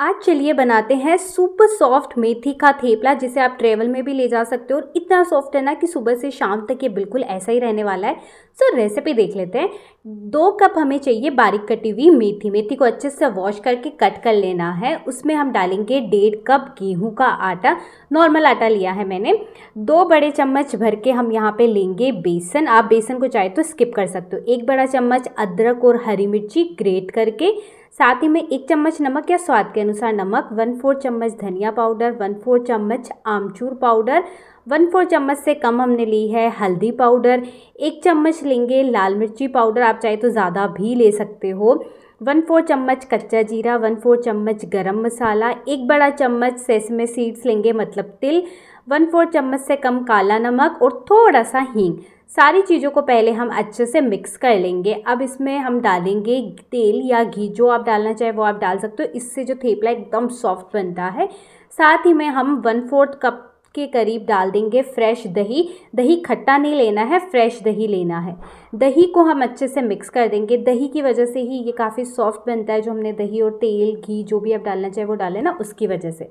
आज चलिए बनाते हैं सुपर सॉफ्ट मेथी का थेपला जिसे आप ट्रेवल में भी ले जा सकते हो और इतना सॉफ्ट है ना कि सुबह से शाम तक ये बिल्कुल ऐसा ही रहने वाला है सो रेसिपी देख लेते हैं दो कप हमें चाहिए बारीक कटी हुई मेथी मेथी को अच्छे से वॉश करके कट कर लेना है उसमें हम डालेंगे डेढ़ कप गेहूं का आटा नॉर्मल आटा लिया है मैंने दो बड़े चम्मच भर के हम यहाँ पर लेंगे बेसन आप बेसन को चाहे तो स्किप कर सकते हो एक बड़ा चम्मच अदरक और हरी मिर्ची ग्रेट करके साथ ही में एक चम्मच नमक या स्वाद के अनुसार नमक वन फोर चम्मच धनिया पाउडर वन फोर चम्मच आमचूर पाउडर वन फोर चम्मच से कम हमने ली है हल्दी पाउडर एक चम्मच लेंगे लाल मिर्ची पाउडर आप चाहे तो ज़्यादा भी ले सकते हो वन फोर चम्मच कच्चा जीरा वन फोर चम्मच गरम मसाला एक बड़ा चम्मच सेसमे सीड्स लेंगे मतलब तिल वन फोर चम्मच से कम काला नमक और थोड़ा सा हींग सारी चीज़ों को पहले हम अच्छे से मिक्स कर लेंगे अब इसमें हम डालेंगे तेल या घी जो आप डालना चाहे वो आप डाल सकते हो इससे जो थेपला एकदम सॉफ्ट बनता है साथ ही में हम वन फोर्थ कप के करीब डाल देंगे फ्रेश दही दही खट्टा नहीं लेना है फ्रेश दही लेना है दही को हम अच्छे से मिक्स कर देंगे दही की वजह से ही ये काफ़ी सॉफ्ट बनता है जो हमने दही और तेल घी जो भी आप डालना चाहे वो डालें ना उसकी वजह से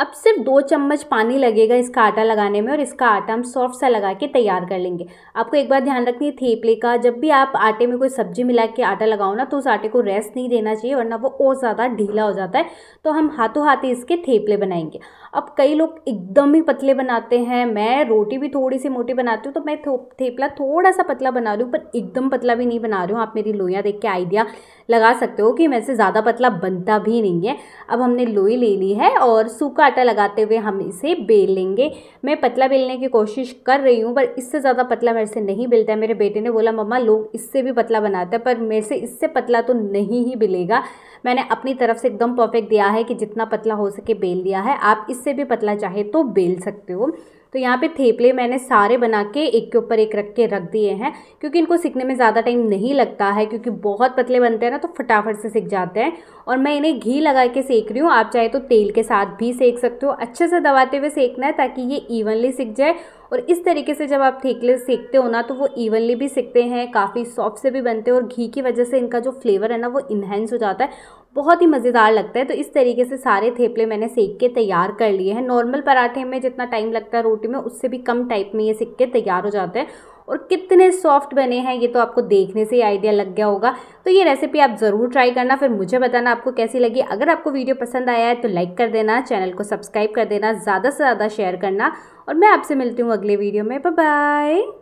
अब सिर्फ दो चम्मच पानी लगेगा इसका आटा लगाने में और इसका आटा हम सॉफ्ट सा लगा के तैयार कर लेंगे आपको एक बार ध्यान रखनी है थेपले का जब भी आप आटे में कोई सब्जी मिला के आटा लगाओ ना तो उस आटे को रेस्ट नहीं देना चाहिए वरना वो और ज़्यादा ढीला हो जाता है तो हम हाथों हाथी इसके थेपले बनाएंगे अब कई लोग एकदम ही पतले बनाते हैं मैं रोटी भी थोड़ी सी मोटी बनाती हूँ तो मैं थेपला थोड़ा सा पतला बना रही हूँ पर एकदम पतला भी नहीं बना रही हूँ आप मेरी लोइयाँ देख के आइडिया लगा सकते हो कि वैसे ज़्यादा पतला बनता भी नहीं है अब हमने लोई ले ली है और सूखा आटा लगाते हुए हम इसे बेल लेंगे मैं पतला बेलने की कोशिश कर रही हूँ पर इससे ज़्यादा पतला मेरे से नहीं बेलता है मेरे बेटे ने बोला मम्मा लोग इससे भी पतला बनाते हैं पर मेरे से इससे पतला तो नहीं ही मिलेगा मैंने अपनी तरफ से एकदम परफेक्ट दिया है कि जितना पतला हो सके बेल दिया है आप इस उससे भी पतला चाहे तो बेल सकते हो तो यहाँ पे थेपले मैंने सारे बना के एक के ऊपर एक रख के रख दिए हैं क्योंकि इनको सीखने में ज़्यादा टाइम नहीं लगता है क्योंकि बहुत पतले बनते हैं ना तो फटाफट से सीख जाते हैं और मैं इन्हें घी लगा के सेक रही हूँ आप चाहे तो तेल के साथ भी सेक सकते हो अच्छे से दबाते हुए सेकना है ताकि ये इवनली सीख जाए और इस तरीके से जब आप थेपले सेकते हो ना तो वो इवनली भी सीखते हैं काफ़ी सॉफ्ट से भी बनते हैं और घी की वजह से इनका जो फ्लेवर है ना वो इन्हेंस हो जाता है बहुत ही मज़ेदार लगता है तो इस तरीके से सारे थेपले मैंने सेक के तैयार कर लिए हैं नॉर्मल पराठे में जितना टाइम लगता है रोटी में उससे भी कम टाइप में ये सिक्के तैयार हो जाते हैं और कितने सॉफ्ट बने हैं ये तो आपको देखने से ही आइडिया लग गया होगा तो ये रेसिपी आप ज़रूर ट्राई करना फिर मुझे बताना आपको कैसी लगी अगर आपको वीडियो पसंद आया है तो लाइक कर देना चैनल को सब्सक्राइब कर देना ज़्यादा से ज़्यादा शेयर करना और मैं आपसे मिलती हूँ अगले वीडियो में बाय